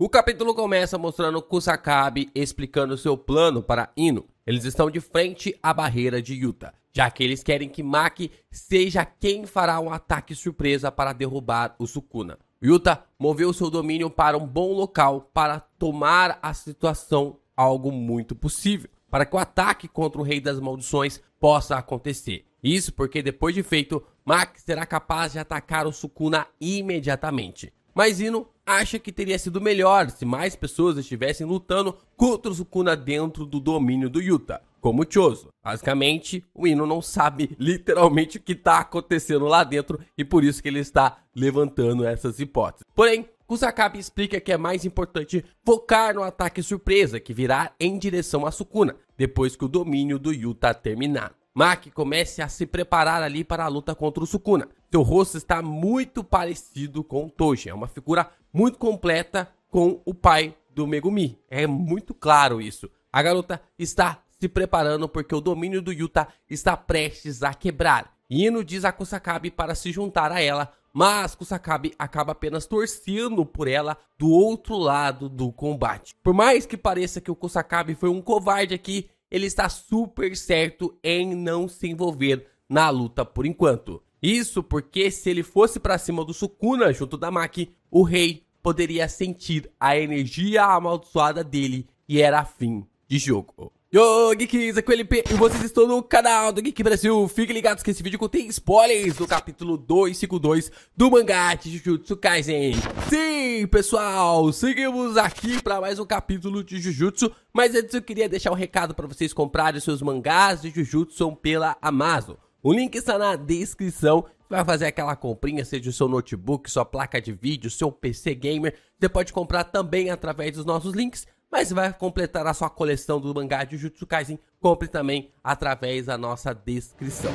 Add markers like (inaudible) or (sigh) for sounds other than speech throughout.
O capítulo começa mostrando Kusakabe explicando seu plano para Ino. Eles estão de frente à barreira de Yuta, já que eles querem que Maki seja quem fará um ataque surpresa para derrubar o Sukuna. Yuta moveu seu domínio para um bom local para tomar a situação algo muito possível, para que o ataque contra o Rei das Maldições possa acontecer. Isso porque depois de feito, Maki será capaz de atacar o Sukuna imediatamente mas Hino acha que teria sido melhor se mais pessoas estivessem lutando contra o Sukuna dentro do domínio do Utah, como o Choso. Basicamente, o Hino não sabe (laughs) literalmente o que está acontecendo lá dentro e por isso que ele está levantando essas hipóteses. Porém, Kusakabe explica que é mais importante focar no ataque surpresa que virá em direção a Sukuna, depois que o domínio do Yuta terminar. Mac comece a se preparar ali para a luta contra o Sukuna. Seu rosto está muito parecido com Toji, é uma figura muito completa com o pai do Megumi. É muito claro isso. A garota está se preparando porque o domínio do Yuta está prestes a quebrar. Ino diz a Kusakabe para se juntar a ela, mas Kusakabe acaba apenas torcendo por ela do outro lado do combate. Por mais que pareça que o Kusakabe foi um covarde aqui, ele está super certo em não se envolver na luta por enquanto. Isso porque se ele fosse para cima do Sukuna junto da Maki, o rei poderia sentir a energia amaldiçoada dele e era fim de jogo. Yo, Geeks, aqui é o LP e vocês estão no canal do Geek Brasil. Fiquem ligados que esse vídeo contém spoilers do capítulo 252 do mangá de Jujutsu Kaisen. Sim, pessoal, seguimos aqui para mais um capítulo de Jujutsu, mas antes eu queria deixar um recado para vocês comprarem os seus mangás de Jujutsu pela Amazon. O link está na descrição. Vai fazer aquela comprinha, seja o seu notebook, sua placa de vídeo, seu PC gamer. Você pode comprar também através dos nossos links mas vai completar a sua coleção do mangá de Jujutsu Kaisen, compre também através da nossa descrição.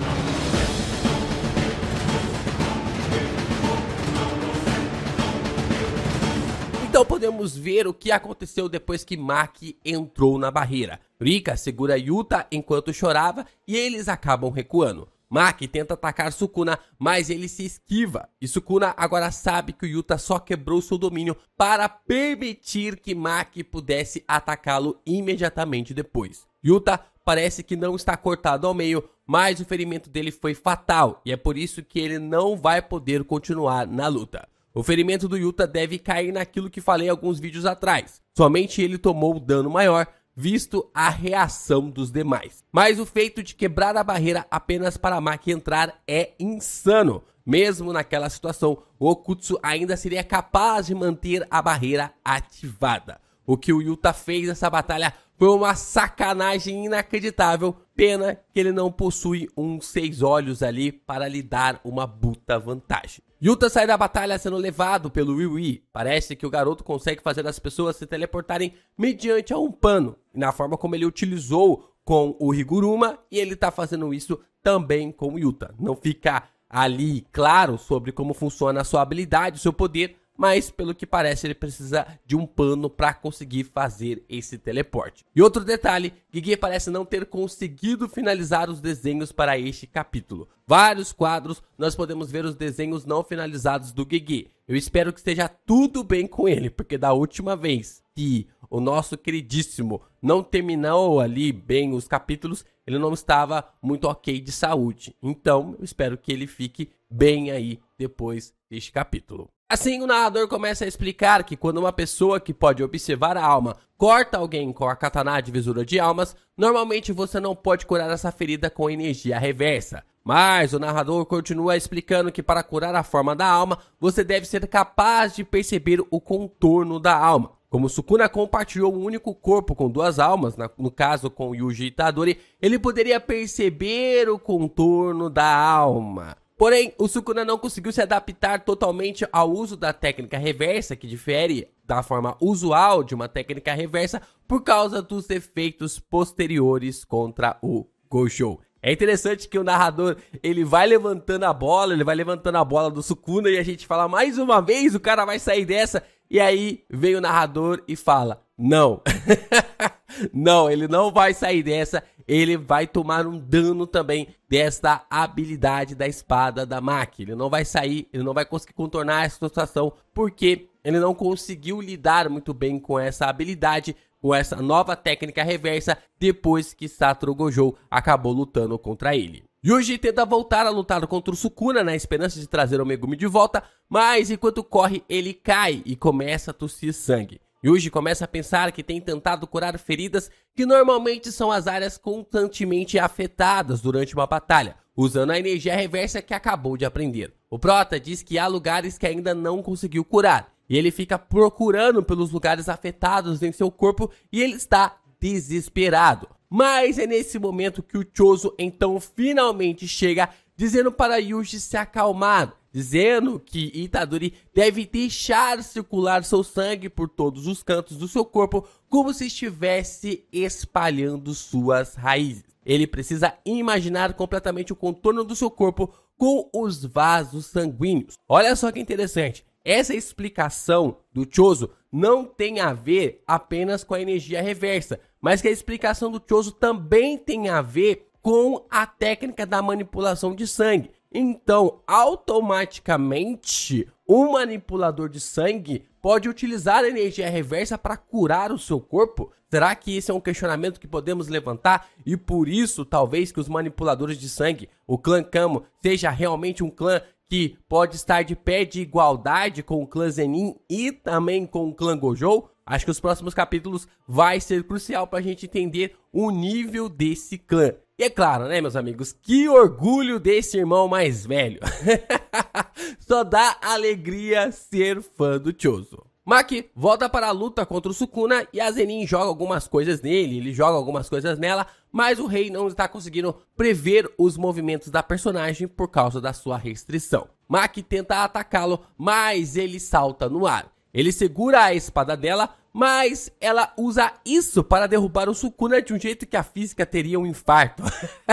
Então podemos ver o que aconteceu depois que Maki entrou na barreira. Rika segura Yuta enquanto chorava e eles acabam recuando. Maki tenta atacar Sukuna, mas ele se esquiva. E Sukuna agora sabe que o Yuta só quebrou seu domínio para permitir que Maki pudesse atacá-lo imediatamente depois. Yuta parece que não está cortado ao meio, mas o ferimento dele foi fatal e é por isso que ele não vai poder continuar na luta. O ferimento do Yuta deve cair naquilo que falei alguns vídeos atrás. Somente ele tomou o dano maior, visto a reação dos demais. Mas o feito de quebrar a barreira apenas para Maki entrar é insano. Mesmo naquela situação, Okutsu ainda seria capaz de manter a barreira ativada. O que o Yuta fez nessa batalha foi uma sacanagem inacreditável. Pena que ele não possui uns seis olhos ali para lhe dar uma buta vantagem. Yuta sai da batalha sendo levado pelo Wii. Parece que o garoto consegue fazer as pessoas se teleportarem mediante a um pano, e na forma como ele utilizou com o Higuruma, e ele está fazendo isso também com o Yuta. Não fica ali claro sobre como funciona a sua habilidade, o seu poder, mas pelo que parece ele precisa de um pano para conseguir fazer esse teleporte. E outro detalhe, Gigi parece não ter conseguido finalizar os desenhos para este capítulo. Vários quadros nós podemos ver os desenhos não finalizados do Gigi. Eu espero que esteja tudo bem com ele, porque da última vez que o nosso queridíssimo não terminou ali bem os capítulos, ele não estava muito ok de saúde. Então, eu espero que ele fique bem aí depois deste capítulo. Assim, o narrador começa a explicar que quando uma pessoa que pode observar a alma corta alguém com a katana divisora de almas, normalmente você não pode curar essa ferida com energia reversa. Mas o narrador continua explicando que para curar a forma da alma, você deve ser capaz de perceber o contorno da alma. Como Sukuna compartilhou um único corpo com duas almas, no caso com Yuji Itadori, ele poderia perceber o contorno da alma. Porém, o Sukuna não conseguiu se adaptar totalmente ao uso da técnica reversa, que difere da forma usual de uma técnica reversa, por causa dos efeitos posteriores contra o Gojo. É interessante que o narrador, ele vai levantando a bola, ele vai levantando a bola do Sukuna e a gente fala mais uma vez, o cara vai sair dessa. E aí vem o narrador e fala: "Não". (laughs) não, ele não vai sair dessa ele vai tomar um dano também desta habilidade da espada da Maki. Ele não vai sair, ele não vai conseguir contornar essa situação, porque ele não conseguiu lidar muito bem com essa habilidade, com essa nova técnica reversa, depois que Satro Gojo acabou lutando contra ele. Yuji tenta voltar a lutar contra o Sukuna na esperança de trazer o Megumi de volta, mas enquanto corre, ele cai e começa a tossir sangue. Yuji começa a pensar que tem tentado curar feridas que normalmente são as áreas constantemente afetadas durante uma batalha, usando a energia reversa que acabou de aprender. O Prota diz que há lugares que ainda não conseguiu curar, e ele fica procurando pelos lugares afetados em seu corpo e ele está desesperado. Mas é nesse momento que o Chozo então finalmente chega dizendo para Yuji se acalmar dizendo que Itadori deve deixar circular seu sangue por todos os cantos do seu corpo, como se estivesse espalhando suas raízes. Ele precisa imaginar completamente o contorno do seu corpo com os vasos sanguíneos. Olha só que interessante. Essa explicação do Choso não tem a ver apenas com a energia reversa, mas que a explicação do Choso também tem a ver com a técnica da manipulação de sangue. Então, automaticamente, um manipulador de sangue pode utilizar a energia reversa para curar o seu corpo? Será que esse é um questionamento que podemos levantar e por isso talvez que os manipuladores de sangue, o clã Camo, seja realmente um clã que pode estar de pé de igualdade com o clã Zenin e também com o clã Gojo? Acho que os próximos capítulos vai ser crucial para a gente entender o nível desse clã. E é claro, né, meus amigos, que orgulho desse irmão mais velho. (laughs) Só dá alegria ser fã do Choso. Maki volta para a luta contra o Sukuna e a Zenin joga algumas coisas nele, ele joga algumas coisas nela, mas o rei não está conseguindo prever os movimentos da personagem por causa da sua restrição. Maki tenta atacá-lo, mas ele salta no ar. Ele segura a espada dela, mas ela usa isso para derrubar o Sukuna de um jeito que a física teria um infarto.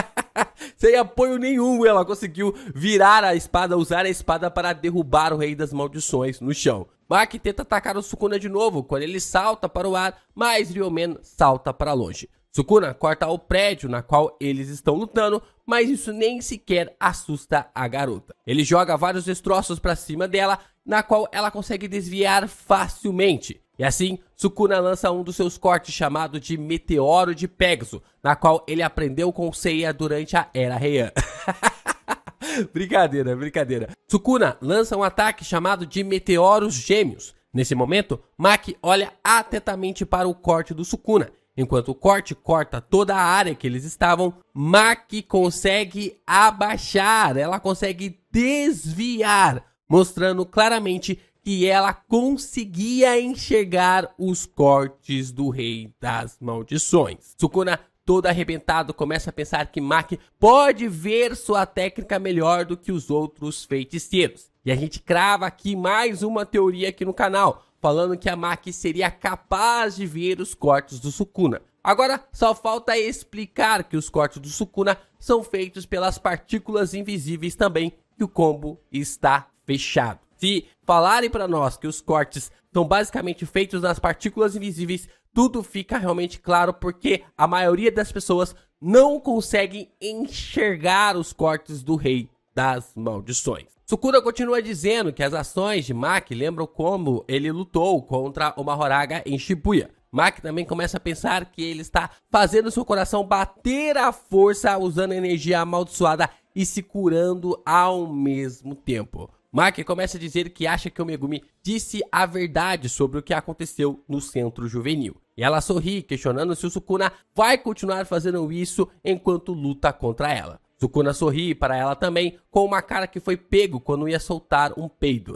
(laughs) Sem apoio nenhum, ela conseguiu virar a espada, usar a espada para derrubar o Rei das Maldições no chão. Mark tenta atacar o Sukuna de novo, quando ele salta para o ar, mas Ryomen salta para longe. Sukuna corta o prédio na qual eles estão lutando, mas isso nem sequer assusta a garota. Ele joga vários destroços para cima dela na qual ela consegue desviar facilmente. E assim, Sukuna lança um dos seus cortes chamado de Meteoro de Pegasus, na qual ele aprendeu com Seiya durante a Era Heian. (laughs) brincadeira, brincadeira. Sukuna lança um ataque chamado de Meteoros Gêmeos. Nesse momento, Maki olha atentamente para o corte do Sukuna. Enquanto o corte corta toda a área que eles estavam, Maki consegue abaixar, ela consegue desviar mostrando claramente que ela conseguia enxergar os cortes do Rei das Maldições. Sukuna todo arrebentado, começa a pensar que Maki pode ver sua técnica melhor do que os outros feiticeiros. E a gente crava aqui mais uma teoria aqui no canal, falando que a Maki seria capaz de ver os cortes do Sukuna. Agora só falta explicar que os cortes do Sukuna são feitos pelas partículas invisíveis também que o combo está fechado. Se falarem para nós que os cortes são basicamente feitos nas partículas invisíveis, tudo fica realmente claro porque a maioria das pessoas não consegue enxergar os cortes do rei das maldições. Sukuna continua dizendo que as ações de Maki lembram como ele lutou contra o Mahoraga em Shibuya. Maki também começa a pensar que ele está fazendo seu coração bater à força usando energia amaldiçoada e se curando ao mesmo tempo. Mark começa a dizer que acha que o Megumi disse a verdade sobre o que aconteceu no centro juvenil. E ela sorri, questionando se o Sukuna vai continuar fazendo isso enquanto luta contra ela. Sukuna sorri para ela também, com uma cara que foi pego quando ia soltar um peido.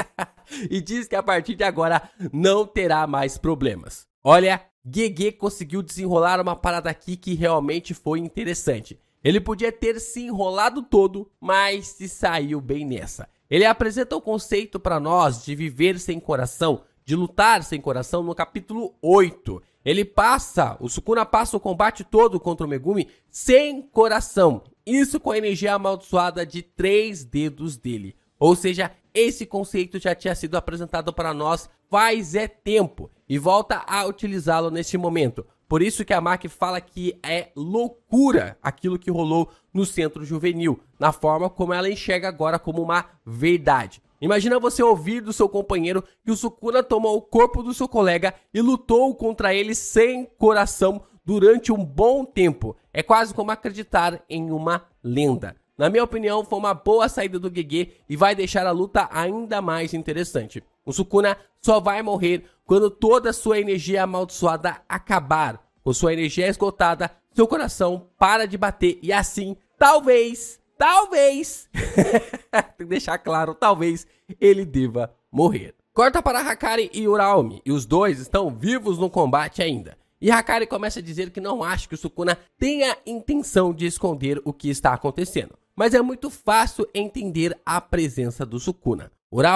(laughs) e diz que a partir de agora não terá mais problemas. Olha, Gege conseguiu desenrolar uma parada aqui que realmente foi interessante. Ele podia ter se enrolado todo, mas se saiu bem nessa. Ele apresenta o conceito para nós de viver sem coração, de lutar sem coração no capítulo 8. Ele passa, o Sukuna passa o combate todo contra o Megumi sem coração. Isso com a energia amaldiçoada de três dedos dele. Ou seja, esse conceito já tinha sido apresentado para nós faz é tempo e volta a utilizá-lo neste momento. Por isso que a MAC fala que é loucura aquilo que rolou no centro juvenil, na forma como ela enxerga agora como uma verdade. Imagina você ouvir do seu companheiro que o Sukuna tomou o corpo do seu colega e lutou contra ele sem coração durante um bom tempo. É quase como acreditar em uma lenda. Na minha opinião, foi uma boa saída do Gege e vai deixar a luta ainda mais interessante. O Sukuna só vai morrer quando toda a sua energia amaldiçoada acabar. Com sua energia é esgotada, seu coração para de bater e assim, talvez, talvez, (laughs) tem que deixar claro, talvez ele deva morrer. Corta para Hakari e Uraomi, e os dois estão vivos no combate ainda. E Hakari começa a dizer que não acha que o Sukuna tenha intenção de esconder o que está acontecendo mas é muito fácil entender a presença do Sukuna.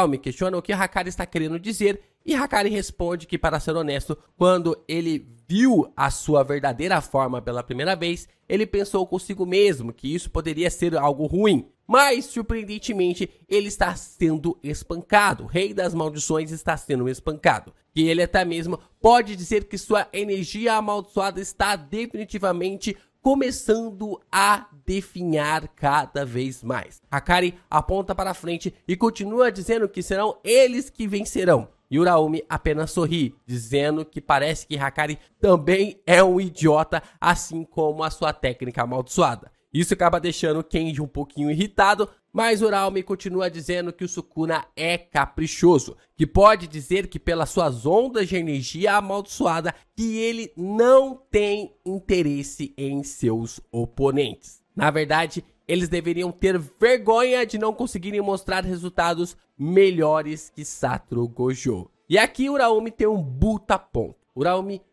me questiona o que Hakari está querendo dizer e Hakari responde que, para ser honesto, quando ele viu a sua verdadeira forma pela primeira vez, ele pensou consigo mesmo que isso poderia ser algo ruim. Mas, surpreendentemente, ele está sendo espancado. O rei das maldições está sendo espancado. E ele até mesmo pode dizer que sua energia amaldiçoada está definitivamente começando a definhar cada vez mais. A Kari aponta para frente e continua dizendo que serão eles que vencerão. E Uraumi apenas sorri, dizendo que parece que Hakari também é um idiota, assim como a sua técnica amaldiçoada. Isso acaba deixando o Kenji um pouquinho irritado, mas o continua dizendo que o Sukuna é caprichoso, que pode dizer que pelas suas ondas de energia amaldiçoada que ele não tem interesse em seus oponentes. Na verdade, eles deveriam ter vergonha de não conseguirem mostrar resultados melhores que Satoru Gojo. E aqui o tem um buta ponto. O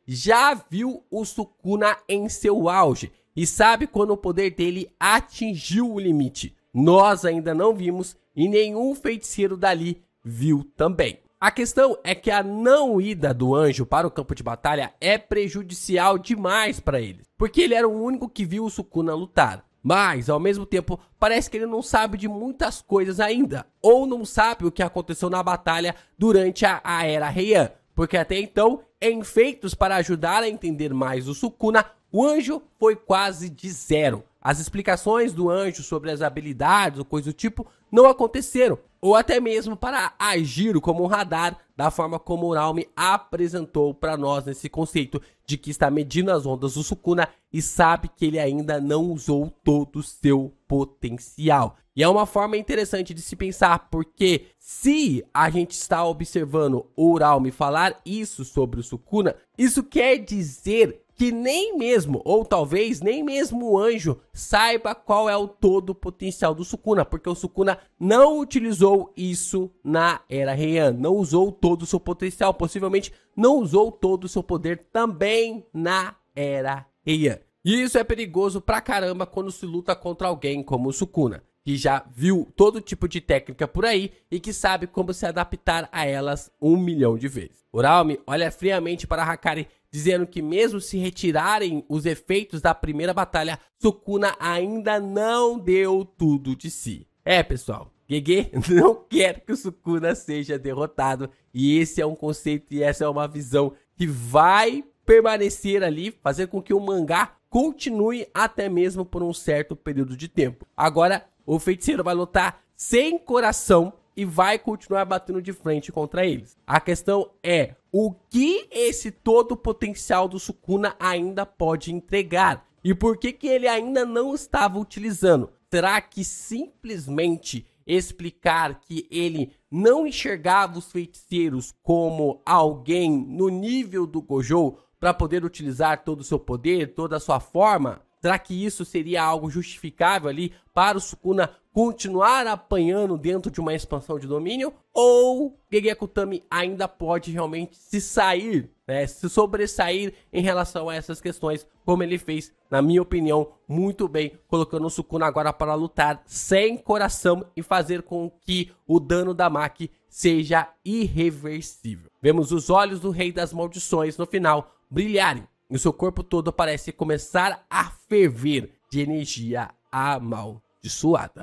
já viu o Sukuna em seu auge e sabe quando o poder dele atingiu o limite. Nós ainda não vimos e nenhum feiticeiro dali viu também. A questão é que a não ida do anjo para o campo de batalha é prejudicial demais para ele, porque ele era o único que viu o Sukuna lutar. Mas, ao mesmo tempo, parece que ele não sabe de muitas coisas ainda, ou não sabe o que aconteceu na batalha durante a, a Era Heian, porque até então, em feitos para ajudar a entender mais o Sukuna, o anjo foi quase de zero. As explicações do anjo sobre as habilidades ou coisa do tipo não aconteceram, ou até mesmo para agir como um radar, da forma como o Raumi apresentou para nós nesse conceito de que está medindo as ondas do Sukuna e sabe que ele ainda não usou todo o seu potencial. E é uma forma interessante de se pensar, porque se a gente está observando o Raumi falar isso sobre o Sukuna, isso quer dizer que nem mesmo, ou talvez nem mesmo o anjo, saiba qual é o todo potencial do Sukuna, porque o Sukuna não utilizou isso na Era Heian, não usou todo o seu potencial, possivelmente não usou todo o seu poder também na Era Heian. E isso é perigoso pra caramba quando se luta contra alguém como o Sukuna, que já viu todo tipo de técnica por aí e que sabe como se adaptar a elas um milhão de vezes. Uralmi olha friamente para Hakari dizendo que mesmo se retirarem os efeitos da primeira batalha, Sukuna ainda não deu tudo de si. É, pessoal, Gege (laughs) não quer que o Sukuna seja derrotado, e esse é um conceito e essa é uma visão que vai permanecer ali, fazer com que o mangá continue até mesmo por um certo período de tempo. Agora, o feiticeiro vai lutar sem coração e vai continuar batendo de frente contra eles. A questão é o que esse todo potencial do Sukuna ainda pode entregar e por que, que ele ainda não estava utilizando. Será que simplesmente explicar que ele não enxergava os feiticeiros como alguém no nível do Gojo para poder utilizar todo o seu poder, toda a sua forma? Será que isso seria algo justificável ali para o Sukuna continuar apanhando dentro de uma expansão de domínio? Ou Akutami ainda pode realmente se sair, né, se sobressair em relação a essas questões, como ele fez, na minha opinião, muito bem, colocando o Sukuna agora para lutar sem coração e fazer com que o dano da Maki seja irreversível. Vemos os olhos do Rei das Maldições no final brilharem e o seu corpo todo parece começar a ferver de energia amaldiçoada.